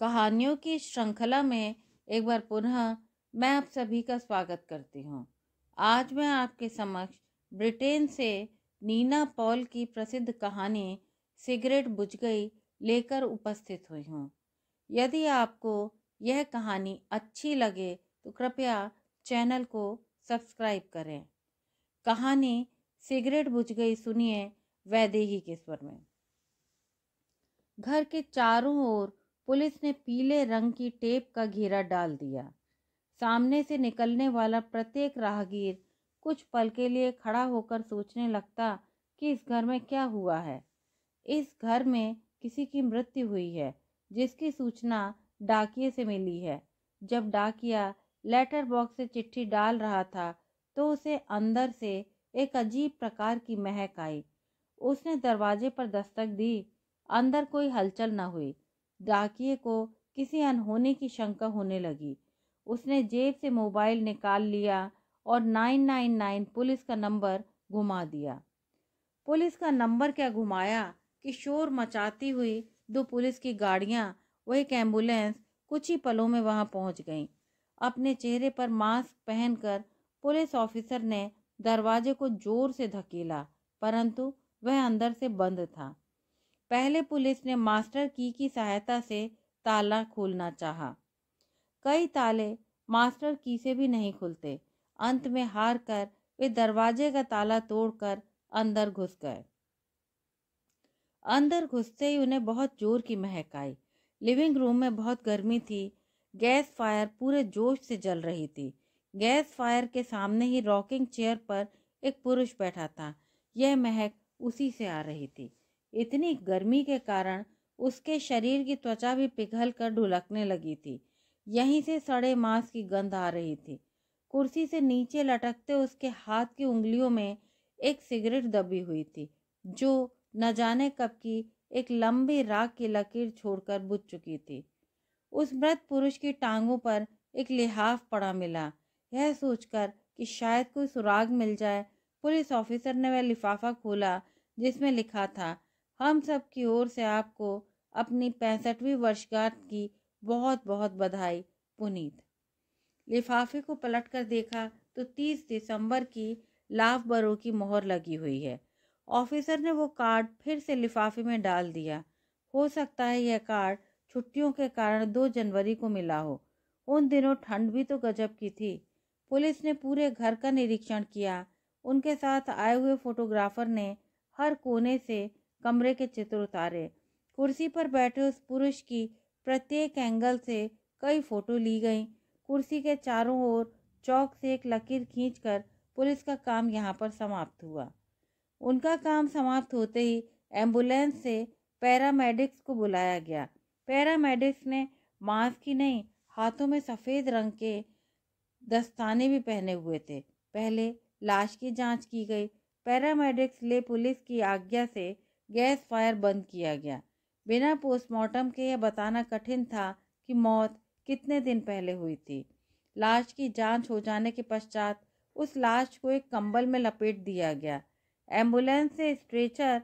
कहानियों की श्रृंखला में एक बार पुनः मैं आप सभी का स्वागत करती हूँ आज मैं आपके समक्ष ब्रिटेन से नीना पॉल की प्रसिद्ध कहानी सिगरेट बुझ गई लेकर उपस्थित हुई हूँ यदि आपको यह कहानी अच्छी लगे तो कृपया चैनल को सब्सक्राइब करें कहानी सिगरेट बुझ गई सुनिए वैदेही के स्वर में घर के चारों ओर पुलिस ने पीले रंग की टेप का घेरा डाल दिया सामने से निकलने वाला प्रत्येक राहगीर कुछ पल के लिए खड़ा होकर सोचने लगता कि इस घर में क्या हुआ है इस घर में किसी की मृत्यु हुई है जिसकी सूचना डाकिए से मिली है जब डाकिया लेटर बॉक्स से चिट्ठी डाल रहा था तो उसे अंदर से एक अजीब प्रकार की महक आई उसने दरवाजे पर दस्तक दी अंदर कोई हलचल न हुई डाकिए को किसी अनहोने की शंका होने लगी उसने जेब से मोबाइल निकाल लिया और 999 पुलिस का नंबर घुमा दिया पुलिस का नंबर क्या घुमाया कि शोर मचाती हुई दो पुलिस की गाड़ियाँ व एक एम्बुलेंस कुछ ही पलों में वहाँ पहुँच गईं अपने चेहरे पर मास्क पहनकर पुलिस ऑफिसर ने दरवाजे को जोर से धकेला परंतु वह अंदर से बंद था पहले पुलिस ने मास्टर की की सहायता से ताला खोलना चाहा। कई ताले मास्टर की से भी नहीं खुलते अंत में हार कर वे दरवाजे का ताला तोड़कर अंदर घुस गए अंदर घुसते ही उन्हें बहुत जोर की महक आई लिविंग रूम में बहुत गर्मी थी गैस फायर पूरे जोश से जल रही थी गैस फायर के सामने ही रॉकिंग चेयर पर एक पुरुष बैठा था यह महक उसी से आ रही थी इतनी गर्मी के कारण उसके शरीर की त्वचा भी पिघल कर ढुलकने लगी थी यहीं से सड़े मांस की गंध आ रही थी कुर्सी से नीचे लटकते उसके हाथ की उंगलियों में एक सिगरेट दबी हुई थी जो न जाने कब की एक लंबी राख की लकीर छोड़कर बुझ चुकी थी उस मृत पुरुष की टांगों पर एक लिहाफ पड़ा मिला यह सोचकर कि शायद कोई सुराग मिल जाए पुलिस ऑफिसर ने वह लिफाफा खोला जिसमें लिखा था हम सब की ओर से आपको अपनी पैंसठवीं वर्षगांठ की बहुत बहुत बधाई पुनीत लिफाफे को पलट कर देखा तो तीस दिसंबर की लाभ बरो की मोहर लगी हुई है ऑफिसर ने वो कार्ड फिर से लिफाफे में डाल दिया हो सकता है यह कार्ड छुट्टियों के कारण दो जनवरी को मिला हो उन दिनों ठंड भी तो गजब की थी पुलिस ने पूरे घर का निरीक्षण किया उनके साथ आए हुए फोटोग्राफर ने हर कोने से कमरे के चित्र उतारे कुर्सी पर बैठे उस पुरुष की प्रत्येक एंगल से कई फोटो ली गई कुर्सी के चारों ओर चौक से एक लकीर खींचकर पुलिस का काम यहाँ पर समाप्त हुआ उनका काम समाप्त होते ही एम्बुलेंस से पैरामेडिक्स को बुलाया गया पैरामेडिक्स ने मास्क ही नहीं हाथों में सफ़ेद रंग के दस्ताने भी पहने हुए थे पहले लाश की जांच की गई पैरामेडिक्स ले पुलिस की आज्ञा से गैस फायर बंद किया गया बिना पोस्टमार्टम के यह बताना कठिन था कि मौत कितने दिन पहले हुई थी लाश की जांच हो जाने के पश्चात उस लाश को एक कंबल में लपेट दिया गया एम्बुलेंस से स्ट्रेचर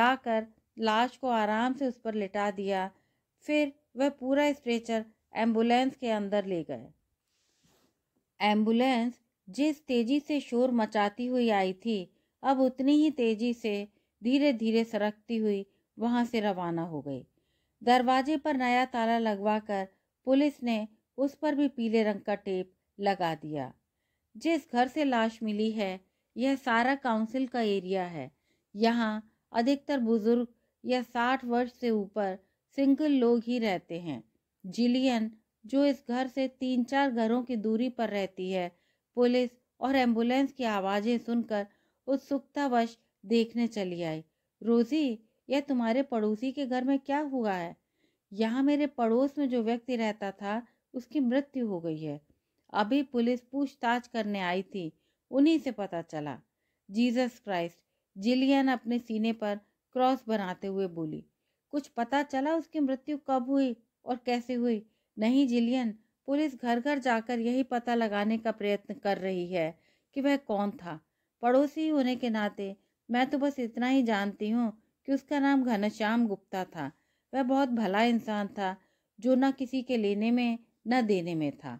लाकर लाश को आराम से उस पर लिटा दिया फिर वह पूरा स्ट्रेचर एम्बुलेंस के अंदर ले गए एम्बुलेंस जिस तेजी से शोर मचाती हुई आई थी अब उतनी ही तेजी से धीरे धीरे सरकती हुई वहां से रवाना हो गई दरवाजे पर नया ताला लगवाकर पुलिस ने उस पर भी पीले रंग का टेप लगा दिया जिस घर से लाश मिली है यह सारा काउंसिल का एरिया है यहाँ अधिकतर बुजुर्ग या साठ वर्ष से ऊपर सिंगल लोग ही रहते हैं जिलियन जो इस घर से तीन चार घरों की दूरी पर रहती है पुलिस और एम्बुलेंस की आवाज़ें सुनकर उत्सुकतावश देखने चली आई रोजी यह तुम्हारे पड़ोसी के घर में क्या हुआ है यहाँ मेरे पड़ोस में जो व्यक्ति रहता था उसकी मृत्यु हो गई है अभी पुलिस पूछताछ करने आई थी उन्हीं से पता चला जीसस क्राइस्ट जिलियन अपने सीने पर क्रॉस बनाते हुए बोली कुछ पता चला उसकी मृत्यु कब हुई और कैसे हुई नहीं जिलियन पुलिस घर घर जाकर यही पता लगाने का प्रयत्न कर रही है कि वह कौन था पड़ोसी होने के नाते मैं तो बस इतना ही जानती हूँ कि उसका नाम घनश्याम गुप्ता था वह बहुत भला इंसान था जो न किसी के लेने में न देने में था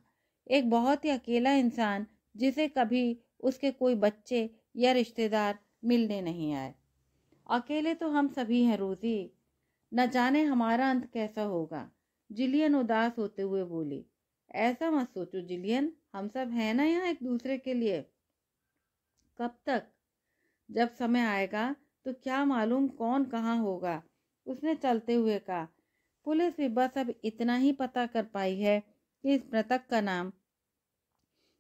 एक बहुत ही अकेला इंसान जिसे कभी उसके कोई बच्चे या रिश्तेदार मिलने नहीं आए अकेले तो हम सभी हैं रोज़ी न जाने हमारा अंत कैसा होगा जिलियन उदास होते हुए बोली ऐसा मत सोचो जिलियन हम सब हैं ना यहाँ एक दूसरे के लिए कब तक जब समय आएगा तो क्या मालूम कौन कहाँ होगा उसने चलते हुए कहा पुलिस भी बस अब इतना ही पता कर पाई है कि इस मृतक का नाम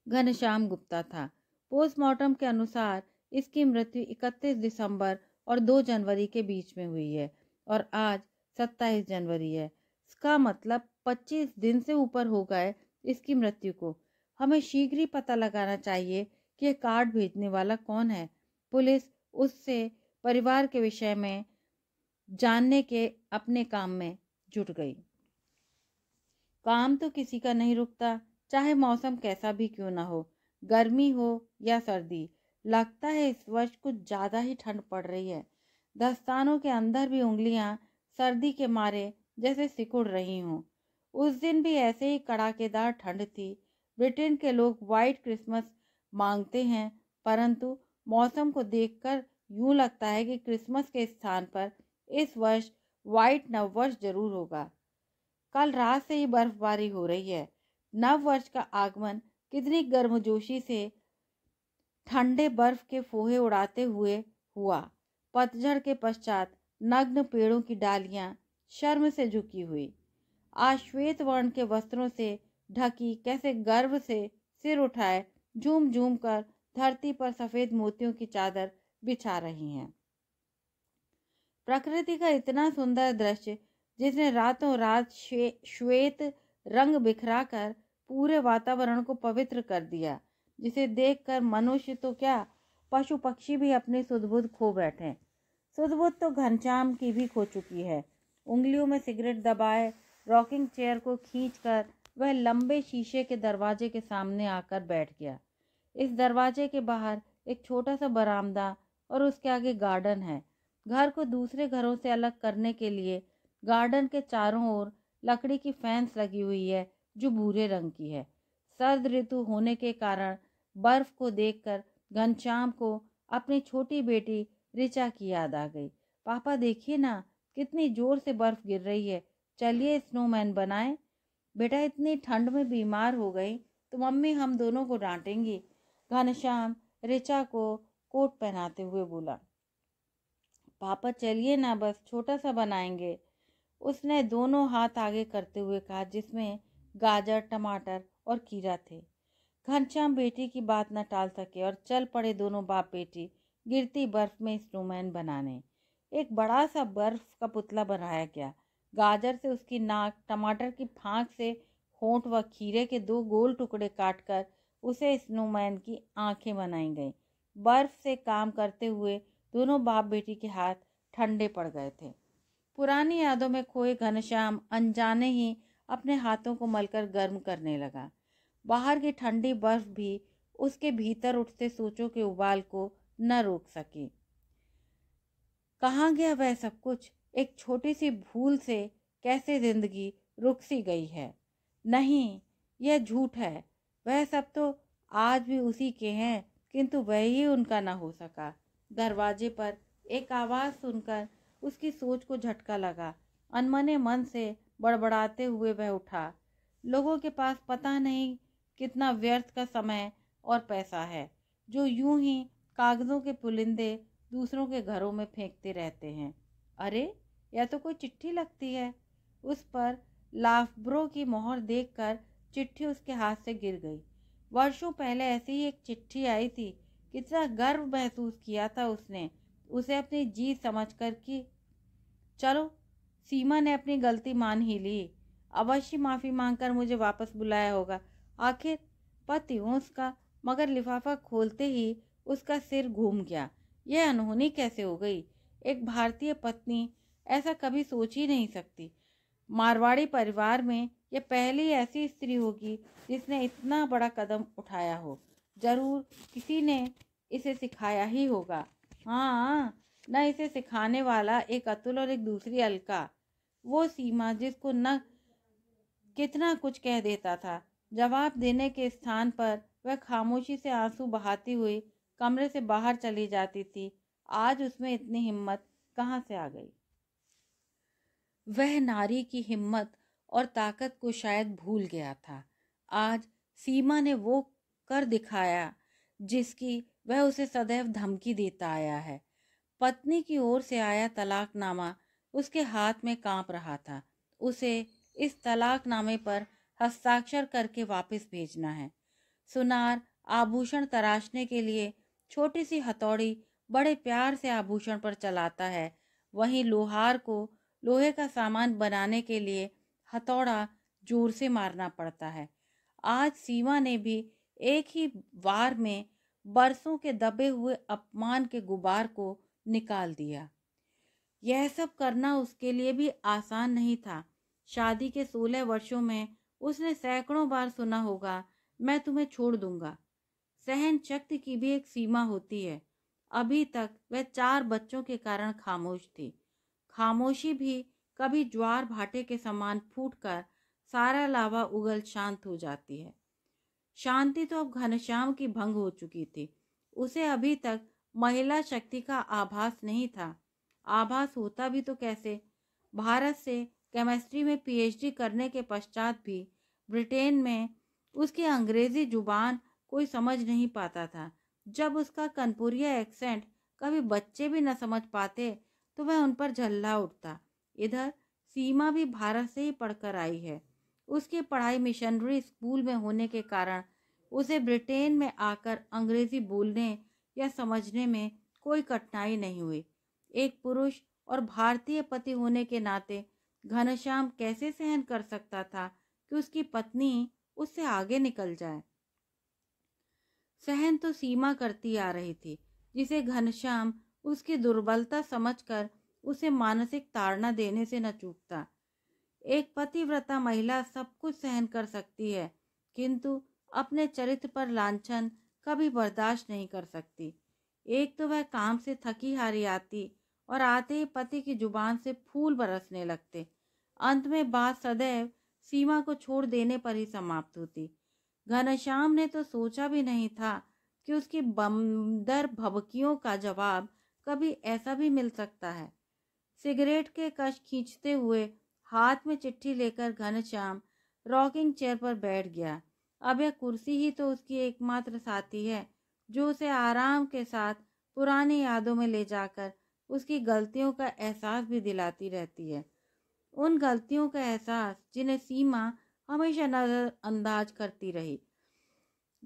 घनश्याम गुप्ता था पोस्टमार्टम के अनुसार इसकी मृत्यु 31 दिसंबर और 2 जनवरी के बीच में हुई है और आज 27 जनवरी है इसका मतलब 25 दिन से ऊपर हो गए इसकी मृत्यु को हमें शीघ्र ही पता लगाना चाहिए कि यह कार्ड भेजने वाला कौन है पुलिस उससे परिवार के विषय में जानने के अपने काम में जुट गई काम तो किसी का नहीं रुकता चाहे मौसम कैसा भी क्यों ना हो गर्मी हो या सर्दी लगता है इस वर्ष कुछ ज़्यादा ही ठंड पड़ रही है दस्तानों के अंदर भी उंगलियां सर्दी के मारे जैसे सिकुड़ रही हों उस दिन भी ऐसे ही कड़ाकेदार ठंड थी ब्रिटेन के लोग वाइट क्रिसमस मांगते हैं परंतु मौसम को देखकर यूं लगता है कि क्रिसमस के स्थान पर इस वर्ष वाइट नववर्ष जरूर होगा कल रात से ही बर्फबारी हो रही है नववर्ष का आगमन कितनी गर्मजोशी से ठंडे बर्फ के फोहे उड़ाते हुए हुआ पतझड़ के पश्चात नग्न पेड़ों की डालियां शर्म से झुकी हुई आश्वेत वर्ण के वस्त्रों से ढकी कैसे गर्व से सिर उठाए झूम झूम कर धरती पर सफ़ेद मोतियों की चादर बिछा रही हैं प्रकृति का इतना सुंदर दृश्य जिसने रातों रात श्वेत रंग बिखरा कर पूरे वातावरण को पवित्र कर दिया जिसे देखकर मनुष्य तो क्या पशु पक्षी भी अपनी सुदबुद खो बैठे सुदबुद्ध तो घनश्याम की भी खो चुकी है उंगलियों में सिगरेट दबाए रॉकिंग चेयर को खींचकर वह लंबे शीशे के दरवाजे के सामने आकर बैठ गया इस दरवाजे के बाहर एक छोटा सा बरामदा और उसके आगे गार्डन है घर को दूसरे घरों से अलग करने के लिए गार्डन के चारों ओर लकड़ी की फैंस लगी हुई है जो भूरे रंग की है सर्द ऋतु होने के कारण बर्फ को देखकर घनश्याम को अपनी छोटी बेटी रिचा की याद आ गई पापा देखिए ना कितनी जोर से बर्फ गिर रही है चलिए स्नोमैन बनाएं बेटा इतनी ठंड में बीमार हो गई तो मम्मी हम दोनों को डांटेंगी घनश्याम रिचा को कोट पहनाते हुए बोला पापा चलिए ना बस छोटा सा बनाएंगे उसने दोनों हाथ आगे करते हुए कहा जिसमें गाजर टमाटर और कीरा थे घनश्याम बेटी की बात न टाल सके और चल पड़े दोनों बाप बेटी गिरती बर्फ में स्नोमैन बनाने एक बड़ा सा बर्फ का पुतला बनाया गया गाजर से उसकी नाक टमाटर की फांक से होंठ व खीरे के दो गोल टुकड़े काटकर उसे स्नोमैन की आंखें बनाई गईं बर्फ से काम करते हुए दोनों बाप बेटी के हाथ ठंडे पड़ गए थे पुरानी यादों में खोए घनश्याम अनजाने ही अपने हाथों को मलकर गर्म करने लगा बाहर की ठंडी बर्फ भी उसके भीतर उठते सोचों के उबाल को न रोक सकी कहाँ गया वह सब कुछ एक छोटी सी भूल से कैसे जिंदगी रुक सी गई है नहीं यह झूठ है वह सब तो आज भी उसी के हैं किंतु वही उनका ना हो सका दरवाजे पर एक आवाज़ सुनकर उसकी सोच को झटका लगा अनमने मन से बड़बड़ाते हुए वह उठा लोगों के पास पता नहीं कितना व्यर्थ का समय और पैसा है जो यूं ही कागज़ों के पुलिंदे दूसरों के घरों में फेंकते रहते हैं अरे यह तो कोई चिट्ठी लगती है उस पर लाफब्रो की मोहर देखकर चिट्ठी उसके हाथ से गिर गई वर्षों पहले ऐसी ही एक चिट्ठी आई थी कितना गर्व महसूस किया था उसने उसे अपनी जीत समझ कर कि चलो सीमा ने अपनी गलती मान ही ली अवश्य माफ़ी मांगकर मुझे वापस बुलाया होगा आखिर पति हूँ उसका मगर लिफाफा खोलते ही उसका सिर घूम गया यह अनहोनी कैसे हो गई एक भारतीय पत्नी ऐसा कभी सोच ही नहीं सकती मारवाड़ी परिवार में ये पहली ऐसी स्त्री होगी जिसने इतना बड़ा कदम उठाया हो जरूर किसी ने इसे सिखाया ही होगा हाँ न इसे सिखाने वाला एक अतुल और एक दूसरी अलका वो सीमा जिसको न कितना कुछ कह देता था जवाब देने के स्थान पर वह खामोशी से आंसू बहाती हुई कमरे से बाहर चली जाती थी आज उसमें इतनी हिम्मत कहाँ से आ गई वह नारी की हिम्मत और ताकत को शायद भूल गया था आज सीमा ने वो कर दिखाया जिसकी वह उसे सदैव धमकी देता आया है पत्नी की ओर से आया तलाकनामा उसके हाथ में कांप रहा था उसे इस तलाकनामे पर हस्ताक्षर करके वापस भेजना है सुनार आभूषण तराशने के लिए छोटी सी हथौड़ी बड़े प्यार से आभूषण पर चलाता है वहीं लोहार को लोहे का सामान बनाने के लिए हथौड़ा जोर से मारना पड़ता है आज सीमा ने भी एक ही वार में बरसों के दबे हुए अपमान के गुबार को निकाल दिया यह सब करना उसके लिए भी आसान नहीं था शादी के सोलह वर्षों में उसने सैकड़ों बार सुना होगा मैं तुम्हें छोड़ दूंगा सहन शक्ति की भी एक सीमा होती है अभी तक वह चार बच्चों के कारण खामोश थी खामोशी भी कभी ज्वार भाटे के समान फूट कर सारा लावा उगल शांत हो जाती है शांति तो अब घनश्याम की भंग हो चुकी थी उसे अभी तक महिला शक्ति का आभास नहीं था आभास होता भी तो कैसे भारत से केमिस्ट्री में पीएचडी करने के पश्चात भी ब्रिटेन में उसकी अंग्रेजी जुबान कोई समझ नहीं पाता था जब उसका कनपुरिया एक्सेंट कभी बच्चे भी न समझ पाते तो वह उन पर झल्ला उठता इधर सीमा भी भारत से ही पढ़कर आई है उसकी पढ़ाई मिशनरी स्कूल में होने के कारण उसे ब्रिटेन में आकर अंग्रेजी बोलने या समझने में कोई कठिनाई नहीं हुई एक पुरुष और भारतीय पति होने के नाते घनश्याम कैसे सहन कर सकता था कि उसकी पत्नी उससे आगे निकल जाए सहन तो सीमा करती आ रही थी जिसे घनश्याम उसकी दुर्बलता समझकर उसे मानसिक ताड़ना देने से न चूकता एक पतिव्रता महिला सब कुछ सहन कर सकती है किंतु अपने चरित्र पर लाछन कभी बर्दाश्त नहीं कर सकती एक तो वह काम से थकी हारी आती और आते ही पति की जुबान से फूल बरसने लगते अंत में बात सदैव सीमा को छोड़ देने पर ही समाप्त होती घनश्याम ने तो सोचा भी नहीं था कि उसकी बमदर भबकियों का जवाब कभी ऐसा भी मिल सकता है सिगरेट के कश खींचते हुए हाथ में चिट्ठी लेकर घनश्याम रॉकिंग चेयर पर बैठ गया अब यह कुर्सी ही तो उसकी एकमात्र साथी है जो उसे आराम के साथ पुरानी यादों में ले जाकर उसकी गलतियों का एहसास भी दिलाती रहती है उन गलतियों का एहसास जिन्हें सीमा हमेशा नज़रअंदाज करती रही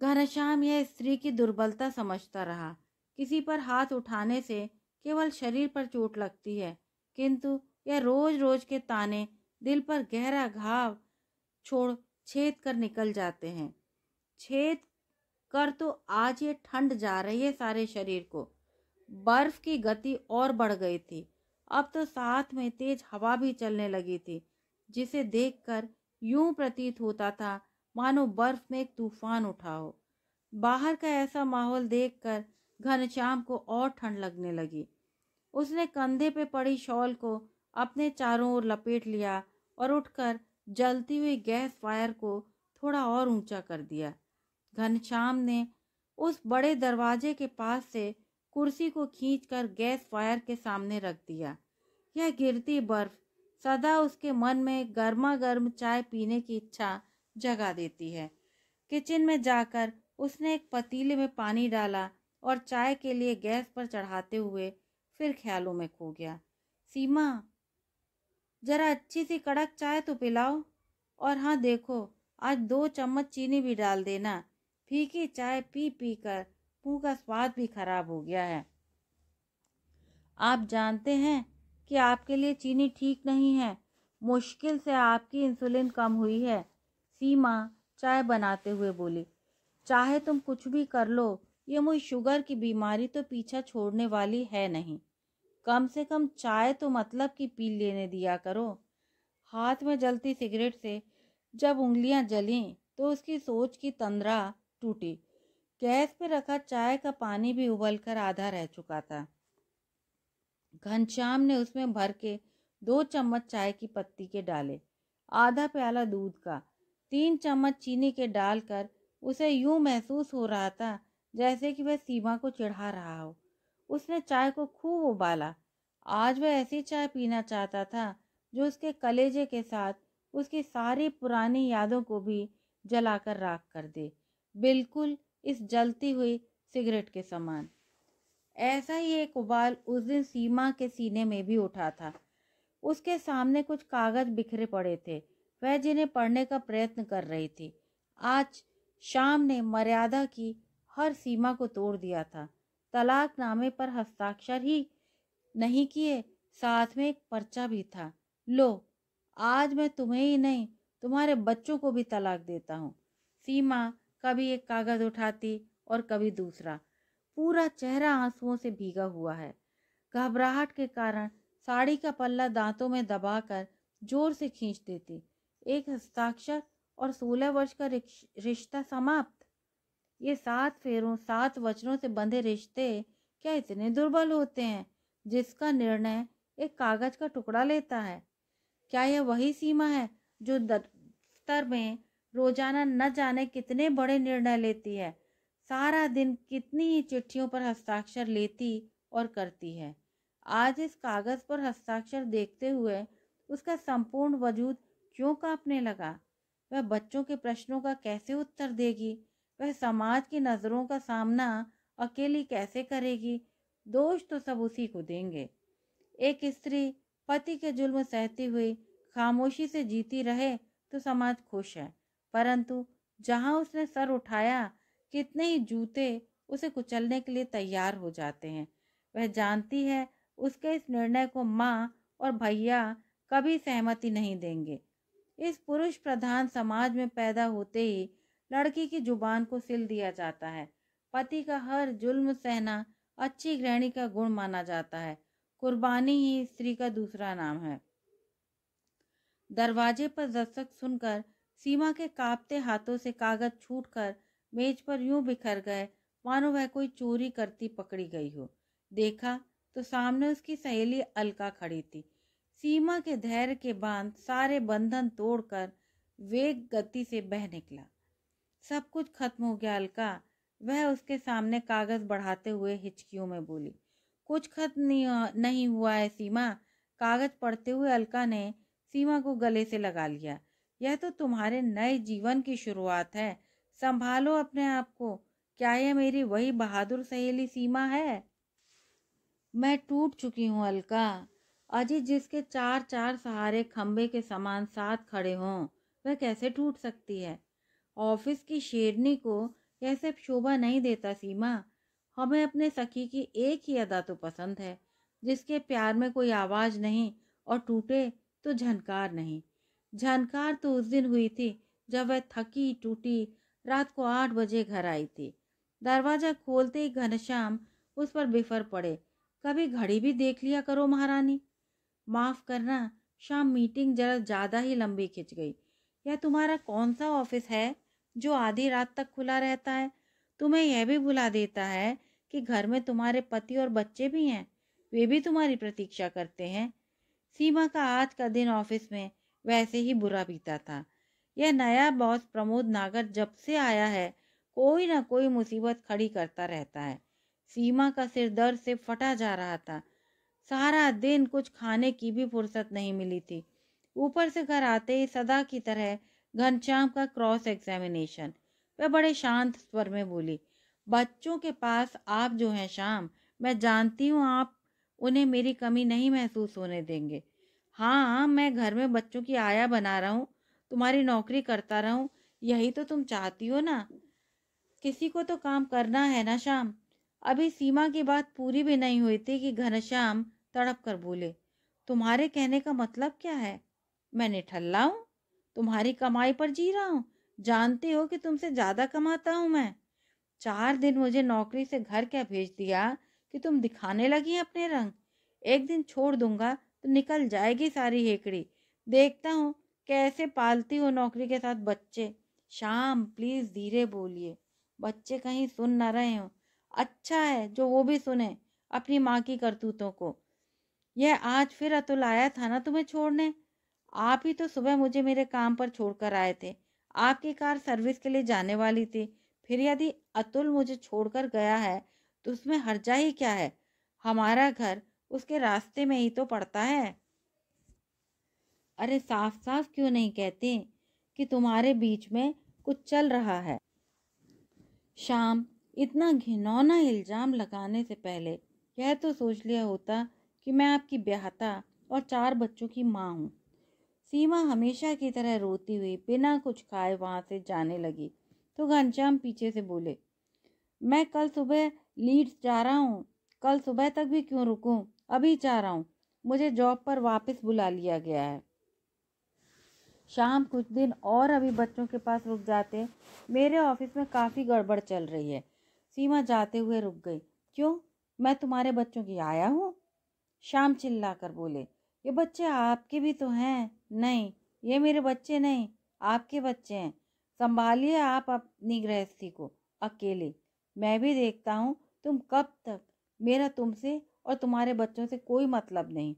घनश्याम यह स्त्री की दुर्बलता समझता रहा किसी पर हाथ उठाने से केवल शरीर पर चोट लगती है किंतु यह रोज रोज के ताने दिल पर गहरा घाव छोड़ छेद कर निकल जाते हैं छेद कर तो आज ये ठंड जा रही है सारे शरीर को बर्फ की गति और बढ़ गई थी अब तो साथ में तेज हवा भी चलने लगी थी जिसे देखकर यूं प्रतीत होता था मानो बर्फ में एक तूफान उठा हो बाहर का ऐसा माहौल देखकर घनश्याम को और ठंड लगने लगी उसने कंधे पे पड़ी शॉल को अपने चारों ओर लपेट लिया और उठकर जलती हुई गैस फायर को थोड़ा और ऊंचा कर दिया घनश्याम ने उस बड़े दरवाजे के पास से कुर्सी को खींचकर गैस फायर के सामने रख दिया यह गिरती बर्फ सदा उसके मन में गर्मा गर्म चाय पीने की इच्छा जगा देती है किचन में जाकर उसने एक पतीले में पानी डाला और चाय के लिए गैस पर चढ़ाते हुए फिर ख्यालों में खो गया सीमा जरा अच्छी सी कड़क चाय तो पिलाओ और हाँ देखो आज दो चम्मच चीनी भी डाल देना फीकी चाय पी पी कर मुँह का स्वाद भी खराब हो गया है आप जानते हैं कि आपके लिए चीनी ठीक नहीं है मुश्किल से आपकी इंसुलिन कम हुई है सीमा चाय बनाते हुए बोली चाहे तुम कुछ भी कर लो ये मुझे शुगर की बीमारी तो पीछा छोड़ने वाली है नहीं कम से कम चाय तो मतलब कि पी लेने दिया करो हाथ में जलती सिगरेट से जब उंगलियां जली तो उसकी सोच की तंद्रा टूटी गैस पे रखा चाय का पानी भी उबलकर आधा रह चुका था घनश्याम ने उसमें भर के दो चम्मच चाय की पत्ती के डाले आधा प्याला दूध का तीन चम्मच चीनी के डालकर उसे यूं महसूस हो रहा था जैसे कि वह सीमा को चिढ़ा रहा हो उसने चाय को खूब उबाला आज वह ऐसी चाय पीना चाहता था जो उसके कलेजे के साथ उसकी सारी पुरानी यादों को भी जलाकर राख कर दे बिल्कुल इस जलती हुई सिगरेट के समान ऐसा ही एक उबाल उस दिन सीमा के सीने में भी उठा था उसके सामने कुछ कागज बिखरे पड़े थे वह जिन्हें पढ़ने का प्रयत्न कर रही थी आज शाम ने मर्यादा की हर सीमा को तोड़ दिया था तलाक नामे पर हस्ताक्षर ही नहीं किए साथ में एक पर्चा भी था लो आज मैं तुम्हें ही नहीं तुम्हारे बच्चों को भी तलाक देता हूँ सीमा कभी एक कागज़ उठाती और कभी दूसरा पूरा चेहरा आंसुओं से भीगा हुआ है घबराहट के कारण साड़ी का पल्ला दांतों में दबाकर जोर से खींच देती एक हस्ताक्षर और सोलह वर्ष का रिश्ता समाप्त ये सात फेरों सात वचनों से बंधे रिश्ते क्या इतने दुर्बल होते हैं जिसका निर्णय एक कागज का टुकड़ा लेता है क्या यह वही सीमा है जो दफ्तर में रोजाना न जाने कितने बड़े निर्णय लेती है सारा दिन कितनी ही चिट्ठियों पर हस्ताक्षर लेती और करती है आज इस कागज पर हस्ताक्षर देखते हुए उसका संपूर्ण वजूद क्यों कांपने लगा वह बच्चों के प्रश्नों का कैसे उत्तर देगी वह समाज की नज़रों का सामना अकेली कैसे करेगी दोष तो सब उसी को देंगे एक स्त्री पति के जुल्म सहती हुई खामोशी से जीती रहे तो समाज खुश है परंतु जहाँ उसने सर उठाया कितने ही जूते उसे कुचलने के लिए तैयार हो जाते हैं वह जानती है उसके इस निर्णय को माँ और भैया कभी सहमति नहीं देंगे इस पुरुष प्रधान समाज में पैदा होते ही लड़की की जुबान को सिल दिया जाता है पति का हर जुल्म सहना अच्छी गृहणी का गुण माना जाता है कुर्बानी ही स्त्री का दूसरा नाम है दरवाजे पर दस्तक सुनकर सीमा के कांपते हाथों से कागज छूटकर मेज पर यूं बिखर गए मानो वह कोई चोरी करती पकड़ी गई हो देखा तो सामने उसकी सहेली अलका खड़ी थी सीमा के धैर्य के बांध सारे बंधन तोड़कर वेग गति से बह निकला सब कुछ खत्म हो गया अलका वह उसके सामने कागज बढ़ाते हुए हिचकियों में बोली कुछ खत्म नहीं हुआ है सीमा कागज पढ़ते हुए अलका ने सीमा को गले से लगा लिया यह तो तुम्हारे नए जीवन की शुरुआत है संभालो अपने आप को क्या यह मेरी वही बहादुर सहेली सीमा है मैं टूट चुकी हूँ अलका अजी जिसके चार चार सहारे खम्भे के समान साथ खड़े हों वह कैसे टूट सकती है ऑफिस की शेरनी को यह सब शोभा नहीं देता सीमा हमें अपने सखी की एक ही अदा तो पसंद है जिसके प्यार में कोई आवाज़ नहीं और टूटे तो झनकार नहीं झनकार तो उस दिन हुई थी जब वह थकी टूटी रात को आठ बजे घर आई थी दरवाज़ा खोलते ही घनश्याम उस पर बिफर पड़े कभी घड़ी भी देख लिया करो महारानी माफ़ करना शाम मीटिंग जरा ज़्यादा ही लंबी खिंच गई यह तुम्हारा कौन सा ऑफिस है जो आधी रात तक खुला रहता है तुम्हें यह भी भुला देता है कि घर में तुम्हारे पति और बच्चे भी हैं वे भी तुम्हारी प्रतीक्षा करते हैं सीमा का आज का दिन ऑफिस में वैसे ही बुरा बीता था यह नया बॉस प्रमोद नागर जब से आया है कोई ना कोई मुसीबत खड़ी करता रहता है सीमा का सिर दर्द से फटा जा रहा था सारा दिन कुछ खाने की भी फुर्सत नहीं मिली थी ऊपर से घर आते ही सदा की तरह घनश्याम का क्रॉस एग्जामिनेशन वह बड़े शांत स्वर में बोली बच्चों के पास आप जो हैं श्याम मैं जानती हूँ आप उन्हें मेरी कमी नहीं महसूस होने देंगे हाँ मैं घर में बच्चों की आया बना रहा हूँ तुम्हारी नौकरी करता रहूँ यही तो तुम चाहती हो ना किसी को तो काम करना है ना श्याम अभी सीमा की बात पूरी भी नहीं हुई थी कि घनश्याम तड़प कर बोले तुम्हारे कहने का मतलब क्या है मैं निठल्ला हूँ तुम्हारी कमाई पर जी रहा हूँ जानते हो कि तुमसे ज्यादा कमाता हूँ मैं चार दिन मुझे नौकरी से घर क्या भेज दिया कि तुम दिखाने लगी अपने रंग एक दिन छोड़ दूंगा तो निकल जाएगी सारी हेकड़ी देखता हूँ कैसे पालती हो नौकरी के साथ बच्चे शाम प्लीज़ धीरे बोलिए बच्चे कहीं सुन ना रहे हो अच्छा है जो वो भी सुने अपनी माँ की करतूतों को यह आज फिर अतुल आया था ना तुम्हें छोड़ने आप ही तो सुबह मुझे मेरे काम पर छोड़कर आए थे आपकी कार सर्विस के लिए जाने वाली थी फिर यदि अतुल मुझे छोड़कर गया है तो उसमें हर्जा ही क्या है हमारा घर उसके रास्ते में ही तो पड़ता है अरे साफ साफ क्यों नहीं कहते कि तुम्हारे बीच में कुछ चल रहा है शाम इतना घिनौना इल्ज़ाम लगाने से पहले यह तो सोच लिया होता कि मैं आपकी ब्याहता और चार बच्चों की माँ हूँ सीमा हमेशा की तरह रोती हुई बिना कुछ खाए वहाँ से जाने लगी तो घनश्याम पीछे से बोले मैं कल सुबह लीड्स जा रहा हूँ कल सुबह तक भी क्यों रुकूँ अभी जा रहा हूँ मुझे जॉब पर वापस बुला लिया गया है शाम कुछ दिन और अभी बच्चों के पास रुक जाते मेरे ऑफिस में काफ़ी गड़बड़ चल रही है सीमा जाते हुए रुक गई क्यों मैं तुम्हारे बच्चों की आया हूँ शाम चिल्ला कर बोले ये बच्चे आपके भी तो हैं नहीं ये मेरे बच्चे नहीं आपके बच्चे हैं संभालिए आप अपनी गृहस्थी को अकेले मैं भी देखता हूँ तुम कब तक मेरा तुमसे और तुम्हारे बच्चों से कोई मतलब नहीं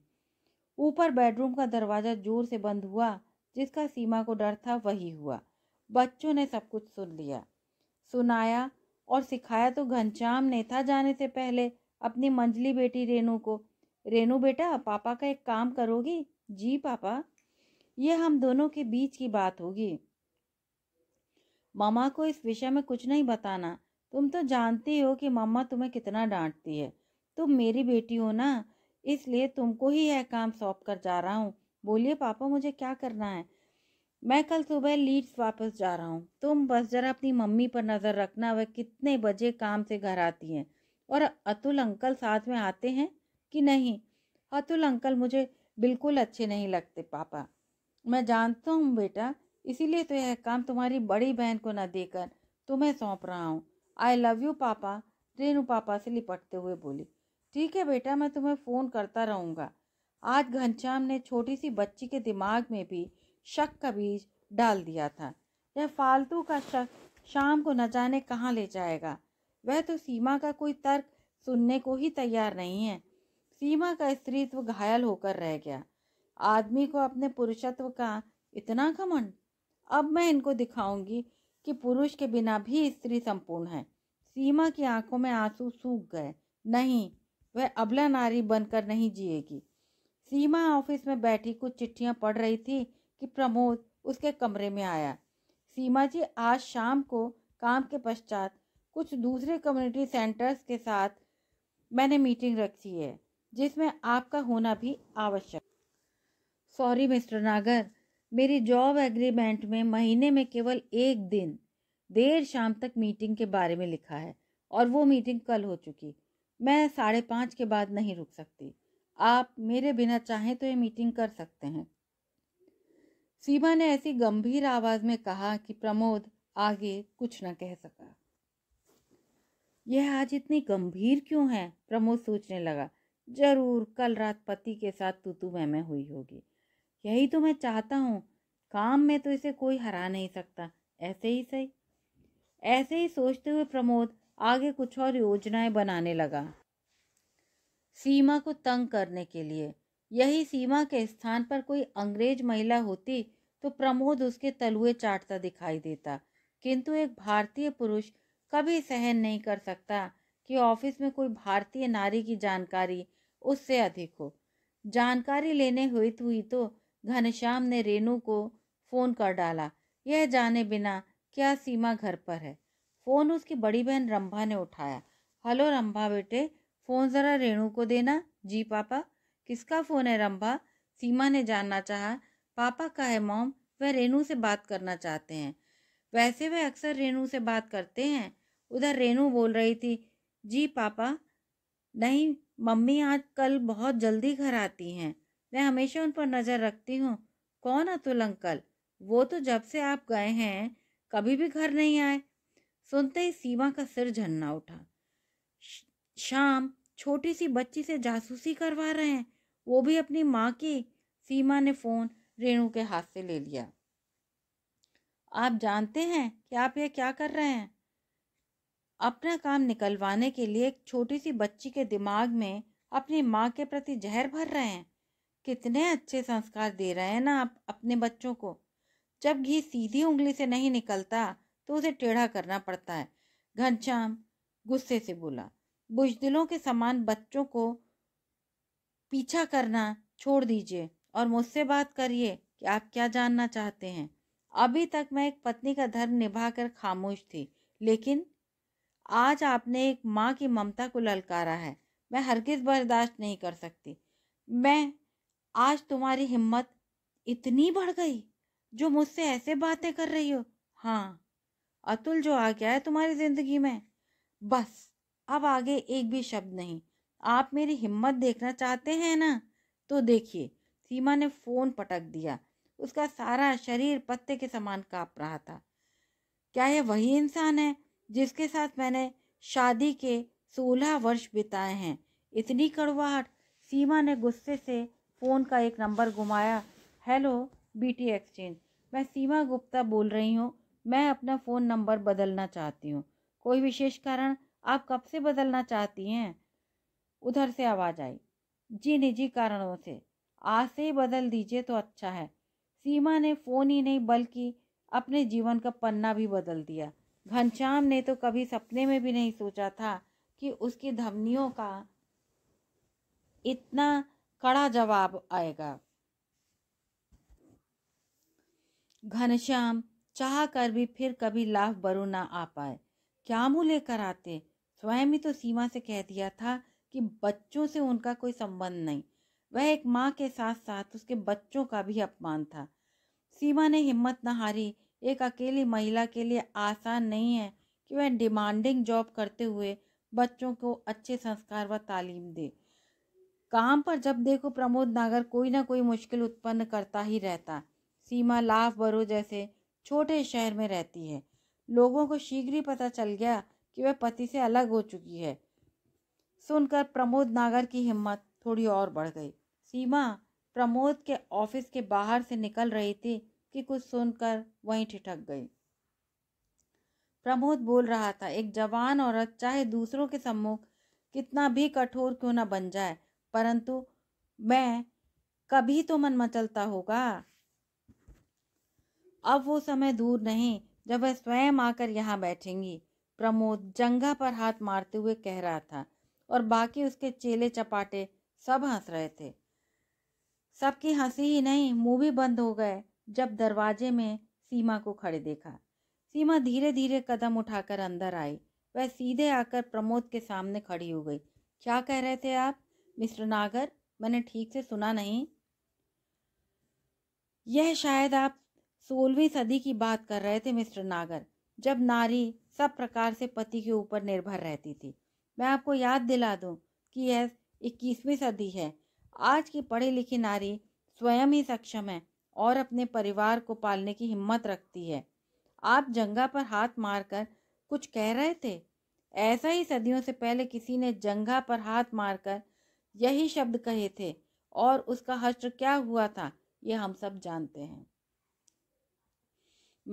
ऊपर बेडरूम का दरवाज़ा जोर से बंद हुआ जिसका सीमा को डर था वही हुआ बच्चों ने सब कुछ सुन लिया सुनाया और सिखाया तो घनश्याम ने था जाने से पहले अपनी मंजली बेटी रेनू को रेनू बेटा पापा का एक काम करोगी जी पापा यह हम दोनों के बीच की बात होगी मामा को इस विषय में कुछ नहीं बताना तुम तो जानती हो कि मम्मा तुम्हें कितना डांटती है तुम मेरी बेटी हो ना इसलिए तुमको ही यह काम सौंप कर जा रहा हूँ बोलिए पापा मुझे क्या करना है मैं कल सुबह लीड्स वापस जा रहा हूँ तुम बस जरा अपनी मम्मी पर नज़र रखना वह कितने बजे काम से घर आती हैं और अतुल अंकल साथ में आते हैं कि नहीं अतुल अंकल मुझे बिल्कुल अच्छे नहीं लगते पापा मैं जानता हूँ बेटा इसीलिए तो यह काम तुम्हारी बड़ी बहन को न देकर तुम्हें सौंप रहा हूँ आई लव यू पापा रेनू पापा से लिपटते हुए बोली ठीक है बेटा मैं तुम्हें फ़ोन करता रहूँगा आज घनश्याम ने छोटी सी बच्ची के दिमाग में भी शक का बीज डाल दिया था यह फालतू का शक शाम को न जाने कहाँ ले जाएगा वह तो सीमा का कोई तर्क सुनने को ही तैयार नहीं है सीमा का स्त्रीत्व तो घायल होकर रह गया आदमी को अपने पुरुषत्व का इतना घमंड अब मैं इनको दिखाऊंगी कि पुरुष के बिना भी स्त्री संपूर्ण है सीमा की आंखों में आंसू सूख गए नहीं वह अबला नारी बनकर नहीं जिएगी सीमा ऑफिस में बैठी कुछ चिट्ठियां पढ़ रही थी कि प्रमोद उसके कमरे में आया सीमा जी आज शाम को काम के पश्चात कुछ दूसरे कम्युनिटी सेंटर्स के साथ मैंने मीटिंग रखी है जिसमें आपका होना भी आवश्यक सॉरी मिस्टर नागर मेरी जॉब एग्रीमेंट में महीने में केवल एक दिन देर शाम तक मीटिंग के बारे में लिखा है और वो मीटिंग कल हो चुकी मैं साढ़े पाँच के बाद नहीं रुक सकती आप मेरे बिना चाहें तो ये मीटिंग कर सकते हैं सीमा ने ऐसी गंभीर आवाज में कहा कि प्रमोद आगे कुछ न कह सका यह आज इतनी गंभीर क्यों है प्रमोद सोचने लगा जरूर कल रात पति के साथ तूतू मैं हुई होगी यही तो मैं चाहता हूँ काम में तो इसे कोई हरा नहीं सकता ऐसे ही सही ऐसे ही सोचते हुए प्रमोद आगे कुछ और योजनाएं बनाने लगा सीमा को तंग करने के लिए यही सीमा के स्थान पर कोई अंग्रेज महिला होती तो प्रमोद उसके तलुए चाटता दिखाई देता किंतु एक भारतीय पुरुष कभी सहन नहीं कर सकता कि ऑफिस में कोई भारतीय नारी की जानकारी उससे अधिक हो जानकारी लेने हुई हुई तो घनश्याम ने रेनू को फोन कर डाला यह जाने बिना क्या सीमा घर पर है फोन उसकी बड़ी बहन रंभा ने उठाया हेलो रंभा बेटे फोन जरा रेणु को देना जी पापा किसका फोन है रंभा सीमा ने जानना चाहा पापा का है मॉम वह रेनू से बात करना चाहते हैं वैसे वह अक्सर रेनू से बात करते हैं उधर रेनू बोल रही थी जी पापा नहीं मम्मी आज कल बहुत जल्दी घर आती हैं मैं हमेशा उन पर नज़र रखती हूँ कौन अतुल अंकल वो तो जब से आप गए हैं कभी भी घर नहीं आए सुनते ही सीमा का सिर झन्ना उठा शाम छोटी सी बच्ची से जासूसी करवा रहे हैं वो भी अपनी माँ की सीमा ने फ़ोन रेणु के हाथ से ले लिया आप जानते हैं कि आप ये क्या कर रहे हैं अपना काम निकलवाने के लिए एक छोटी सी बच्ची के दिमाग में अपनी माँ के प्रति जहर भर रहे हैं कितने अच्छे संस्कार दे रहे हैं ना आप अपने बच्चों को जब घी सीधी उंगली से नहीं निकलता तो उसे टेढ़ा करना पड़ता है घनश्याम गुस्से से बोला बुजदिलों के समान बच्चों को पीछा करना छोड़ दीजिए और मुझसे बात करिए कि आप क्या जानना चाहते हैं अभी तक मैं एक पत्नी का धर्म निभाकर खामोश थी लेकिन आज आपने एक माँ की ममता को ललकारा है मैं हरगिज़ बर्दाश्त नहीं कर सकती मैं आज तुम्हारी हिम्मत इतनी बढ़ गई जो मुझसे ऐसे बातें कर रही हो हाँ अतुल जो आ गया है तुम्हारी जिंदगी में बस अब आगे एक भी शब्द नहीं आप मेरी हिम्मत देखना चाहते हैं ना तो देखिए सीमा ने फोन पटक दिया उसका सारा शरीर पत्ते के समान कांप रहा था क्या यह वही इंसान है जिसके साथ मैंने शादी के सोलह वर्ष बिताए हैं इतनी कड़वाहट सीमा ने गुस्से से फ़ोन का एक नंबर घुमाया हेलो बीटी एक्सचेंज मैं सीमा गुप्ता बोल रही हूँ मैं अपना फ़ोन नंबर बदलना चाहती हूँ कोई विशेष कारण आप कब से बदलना चाहती हैं उधर से आवाज़ आई जी निजी कारणों से आज से ही बदल दीजिए तो अच्छा है सीमा ने फ़ोन ही नहीं बल्कि अपने जीवन का पन्ना भी बदल दिया घनश्याम ने तो कभी सपने में भी नहीं सोचा था कि उसकी धमनियों का इतना कड़ा जवाब आएगा घनश्याम चाह कर भी फिर कभी लाभ बरू ना आ पाए क्या मुँह लेकर आते स्वयं ही तो सीमा से कह दिया था कि बच्चों से उनका कोई संबंध नहीं वह एक माँ के साथ साथ उसके बच्चों का भी अपमान था सीमा ने हिम्मत न हारी एक अकेली महिला के लिए आसान नहीं है कि वह डिमांडिंग जॉब करते हुए बच्चों को अच्छे संस्कार व तालीम दे काम पर जब देखो प्रमोद नागर कोई ना कोई मुश्किल उत्पन्न करता ही रहता सीमा लाभ बरो जैसे छोटे शहर में रहती है लोगों को शीघ्र ही पता चल गया कि वह पति से अलग हो चुकी है सुनकर प्रमोद नागर की हिम्मत थोड़ी और बढ़ गई सीमा प्रमोद के ऑफिस के बाहर से निकल रही थी कि कुछ सुनकर वहीं ठिठक गई प्रमोद बोल रहा था एक जवान औरत चाहे दूसरों के सम्मुख कितना भी कठोर क्यों न बन जाए परंतु मैं कभी तो मन मचलता होगा अब वो समय दूर नहीं जब वह स्वयं आकर यहाँ बैठेंगी प्रमोद जंगा पर हाथ मारते हुए कह रहा था और बाकी उसके चेले चपाटे सब हंस रहे थे सबकी हंसी ही नहीं मुंह भी बंद हो गए जब दरवाजे में सीमा को खड़े देखा सीमा धीरे धीरे कदम उठाकर अंदर आई वह सीधे आकर प्रमोद के सामने खड़ी हो गई क्या कह रहे थे आप मिस्टर नागर मैंने ठीक से सुना नहीं यह शायद आप सोलहवीं सदी की बात कर रहे थे मिस्टर नागर जब नारी सब प्रकार से पति के ऊपर निर्भर रहती थी मैं आपको याद दिला दूं कि यह इक्कीसवीं सदी है आज की पढ़ी लिखी नारी स्वयं ही सक्षम है और अपने परिवार को पालने की हिम्मत रखती है आप जंगा पर हाथ मारकर कुछ कह रहे थे ऐसा ही सदियों से पहले किसी ने जंगा पर हाथ मारकर यही शब्द कहे थे और उसका हष्ट क्या हुआ था ये हम सब जानते हैं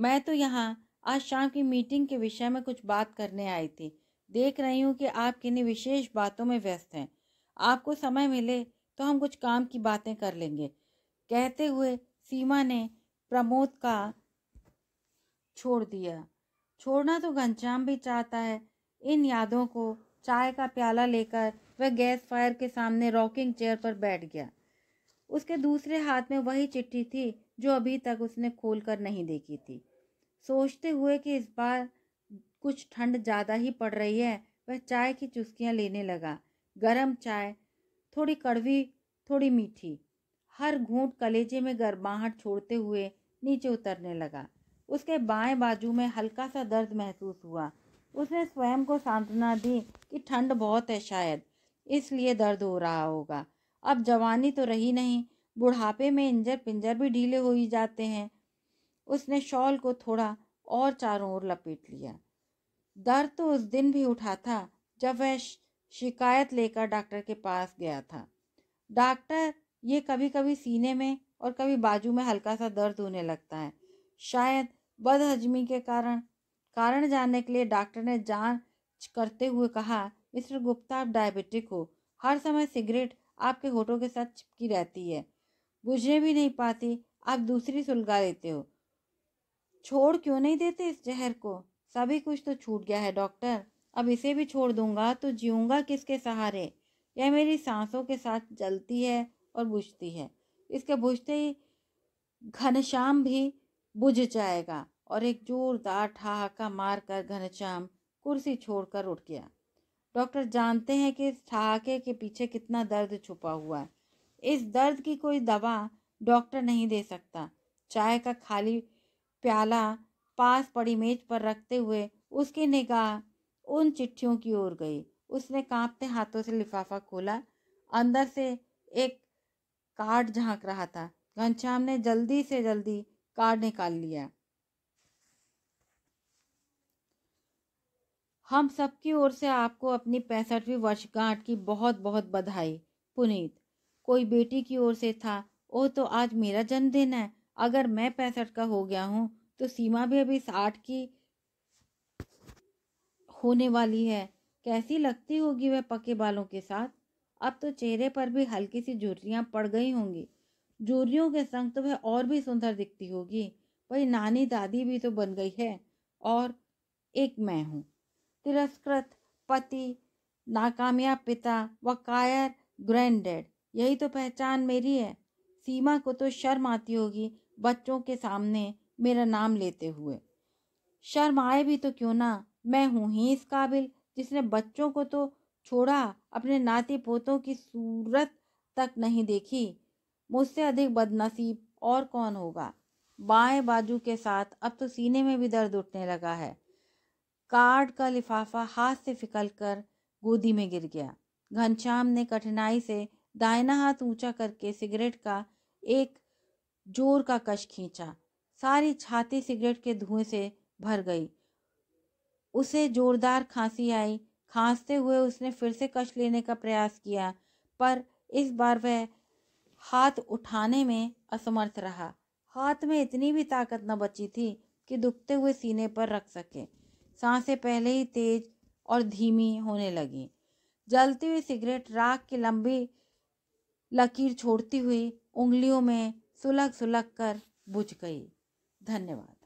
मैं तो यहाँ आज शाम की मीटिंग के विषय में कुछ बात करने आई थी देख रही हूँ कि आप किन्हीं विशेष बातों में व्यस्त हैं आपको समय मिले तो हम कुछ काम की बातें कर लेंगे कहते हुए सीमा ने प्रमोद का छोड़ दिया छोड़ना तो घनश्याम भी चाहता है इन यादों को चाय का प्याला लेकर वह गैस फायर के सामने रॉकिंग चेयर पर बैठ गया उसके दूसरे हाथ में वही चिट्ठी थी जो अभी तक उसने खोल कर नहीं देखी थी सोचते हुए कि इस बार कुछ ठंड ज़्यादा ही पड़ रही है वह चाय की चुस्कियाँ लेने लगा गरम चाय थोड़ी कड़वी थोड़ी मीठी हर घूंट कलेजे में गर्माहट छोड़ते हुए नीचे उतरने लगा उसके बाएं बाजू में हल्का सा दर्द महसूस हुआ उसने स्वयं को सांत्वना दी कि ठंड बहुत है शायद इसलिए दर्द हो रहा होगा अब जवानी तो रही नहीं बुढ़ापे में इंजर पिंजर भी ढीले हो ही जाते हैं उसने शॉल को थोड़ा और चारों ओर लपेट लिया दर्द तो उस दिन भी उठा था जब वह शिकायत लेकर डॉक्टर के पास गया था डॉक्टर ये कभी कभी सीने में और कभी बाजू में हल्का सा दर्द होने लगता है शायद बदहजमी के कारण कारण जानने के लिए डॉक्टर ने जांच करते हुए कहा मिस्टर गुप्ता आप डायबिटिक हो हर समय सिगरेट आपके होठों के साथ चिपकी रहती है बुझने भी नहीं पाती आप दूसरी सुलगा लेते हो छोड़ क्यों नहीं देते इस जहर को सभी कुछ तो छूट गया है डॉक्टर अब इसे भी छोड़ दूंगा तो जीऊँगा किसके सहारे यह मेरी सांसों के साथ जलती है और बुझती है इसके बुझते ही घनश्याम भी बुझ जाएगा और एक जोरदार ठहाका मारकर घनश्याम कुर्सी छोड़कर उठ गया डॉक्टर जानते हैं कि इस ठहाके के पीछे कितना दर्द छुपा हुआ है इस दर्द की कोई दवा डॉक्टर नहीं दे सकता चाय का खाली प्याला पास पड़ी मेज पर रखते हुए उसकी निगाह उन चिट्ठियों की ओर गई उसने कांपते हाथों से लिफाफा खोला अंदर से एक कार्ड झांक रहा था घनश्याम ने जल्दी से जल्दी कार्ड निकाल लिया हम सबकी ओर से आपको अपनी पैंसठवीं वर्षगांठ की बहुत बहुत बधाई पुनीत कोई बेटी की ओर से था ओह तो आज मेरा जन्मदिन है अगर मैं पैंसठ का हो गया हूँ तो सीमा भी अभी साठ की होने वाली है कैसी लगती होगी वह पके बालों के साथ अब तो चेहरे पर भी हल्की सी झुर्रियाँ पड़ गई होंगी झुर्रियों के संग तो वह और भी सुंदर दिखती होगी भाई नानी दादी भी तो बन गई है और एक मैं हूँ तिरस्कृत पति नाकामयाब पिता व कायर ग्रैंडेड यही तो पहचान मेरी है सीमा को तो शर्म आती होगी बच्चों के सामने मेरा नाम लेते हुए शर्म आए भी तो क्यों ना मैं हूँ ही इस काबिल जिसने बच्चों को तो छोड़ा अपने नाते पोतों की सूरत तक नहीं देखी मुझसे अधिक बदनसीब और कौन होगा बाएं बाजू के साथ अब तो सीने में भी दर्द उठने लगा है कार्ड का लिफाफा हाथ से फिकल कर गोदी में गिर गया घनश्याम ने कठिनाई से दायना हाथ ऊंचा करके सिगरेट का एक जोर का कश खींचा सारी छाती सिगरेट के धुएं से भर गई उसे जोरदार खांसी आई खांसते हुए उसने फिर से कश लेने का प्रयास किया पर इस बार वह हाथ उठाने में असमर्थ रहा हाथ में इतनी भी ताकत न बची थी कि दुखते हुए सीने पर रख सके सांसें पहले ही तेज और धीमी होने लगी जलती हुई सिगरेट राख की लंबी लकीर छोड़ती हुई उंगलियों में सुलग सुलग कर बुझ गई धन्यवाद